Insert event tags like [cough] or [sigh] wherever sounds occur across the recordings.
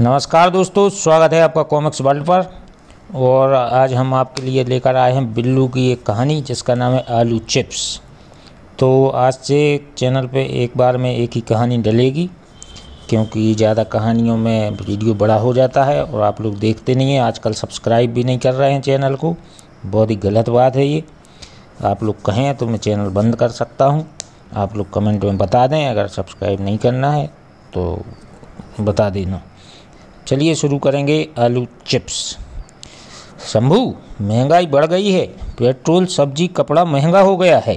नमस्कार दोस्तों स्वागत है आपका कॉमिक्स वर्ल्ड पर और आज हम आपके लिए लेकर आए हैं बिल्लू की एक कहानी जिसका नाम है आलू चिप्स तो आज से चैनल पे एक बार में एक ही कहानी डलेगी क्योंकि ज़्यादा कहानियों में वीडियो बड़ा हो जाता है और आप लोग देखते नहीं हैं आजकल सब्सक्राइब भी नहीं कर रहे हैं चैनल को बहुत ही गलत बात है ये आप लोग कहें तो मैं चैनल बंद कर सकता हूँ आप लोग कमेंट में बता दें अगर सब्सक्राइब नहीं करना है तो बता देना चलिए शुरू करेंगे आलू चिप्स शंभू महंगाई बढ़ गई है पेट्रोल सब्जी कपड़ा महंगा हो गया है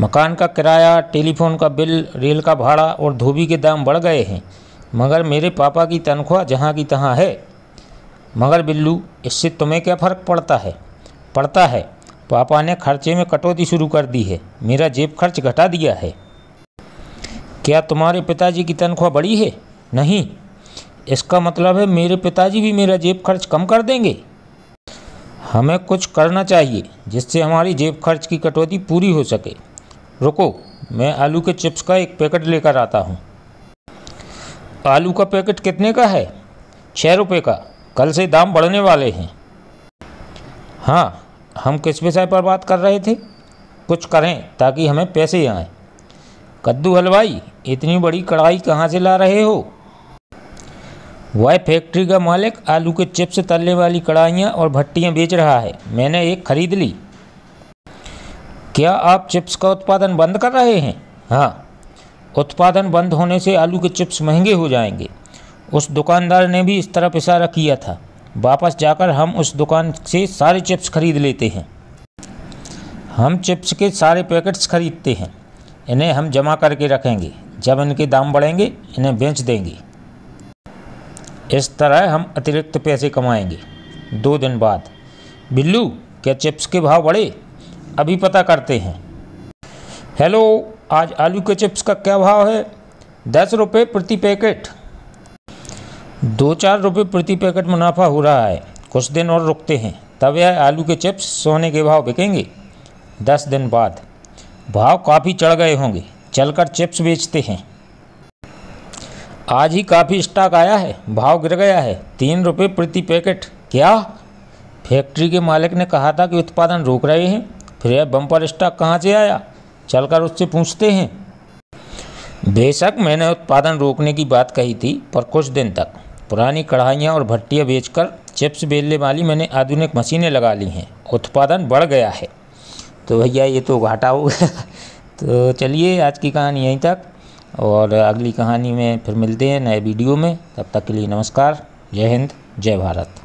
मकान का किराया टेलीफोन का बिल रेल का भाड़ा और धोबी के दाम बढ़ गए हैं मगर मेरे पापा की तनख्वाह जहाँ की तहाँ है मगर बिल्लू इससे तुम्हें क्या फ़र्क पड़ता है पड़ता है पापा ने खर्चे में कटौती शुरू कर दी है मेरा जेब खर्च घटा दिया है क्या तुम्हारे पिताजी की तनख्वाह बड़ी है नहीं इसका मतलब है मेरे पिताजी भी मेरा जेब खर्च कम कर देंगे हमें कुछ करना चाहिए जिससे हमारी जेब खर्च की कटौती पूरी हो सके रुको मैं आलू के चिप्स का एक पैकेट लेकर आता हूँ आलू का पैकेट कितने का है छः रुपये का कल से दाम बढ़ने वाले हैं हाँ हम किस विषय पर बात कर रहे थे कुछ करें ताकि हमें पैसे आएँ कद्दू हलवाई इतनी बड़ी कढ़ाई कहाँ से ला रहे हो वह फैक्ट्री का मालिक आलू के चिप्स तलने वाली कढ़ाइयाँ और भट्टियाँ बेच रहा है मैंने एक खरीद ली क्या आप चिप्स का उत्पादन बंद कर रहे हैं हाँ उत्पादन बंद होने से आलू के चिप्स महंगे हो जाएंगे उस दुकानदार ने भी इस तरफ इशारा किया था वापस जाकर हम उस दुकान से सारे चिप्स खरीद लेते हैं हम चिप्स के सारे पैकेट्स खरीदते हैं इन्हें हम जमा करके रखेंगे जब इनके दाम बढ़ेंगे इन्हें बेच देंगे इस तरह हम अतिरिक्त पैसे कमाएंगे दो दिन बाद बिल्लू क्या चिप्स के भाव बढ़े अभी पता करते हैं हेलो आज आलू के चिप्स का क्या भाव है दस रुपये प्रति पैकेट दो चार रुपये प्रति पैकेट मुनाफा हो रहा है कुछ दिन और रुकते हैं तब यह आलू के चिप्स सोने के भाव बिकेंगे दस दिन बाद भाव काफ़ी चढ़ गए होंगे चलकर चिप्स बेचते हैं आज ही काफ़ी स्टॉक आया है भाव गिर गया है तीन रुपये प्रति पैकेट क्या फैक्ट्री के मालिक ने कहा था कि उत्पादन रोक रहे हैं फिर यह बम्पर स्टॉक कहाँ से आया चलकर उससे पूछते हैं बेशक मैंने उत्पादन रोकने की बात कही थी पर कुछ दिन तक पुरानी कढ़ाइयाँ और भट्टियाँ बेचकर चिप्स बेलने वाली मैंने आधुनिक मशीनें लगा ली हैं उत्पादन बढ़ गया है तो भैया ये तो घाटा हो गया [laughs] तो चलिए आज की कहानी यहीं तक और अगली कहानी में फिर मिलते हैं नए वीडियो में तब तक के लिए नमस्कार जय हिंद जय भारत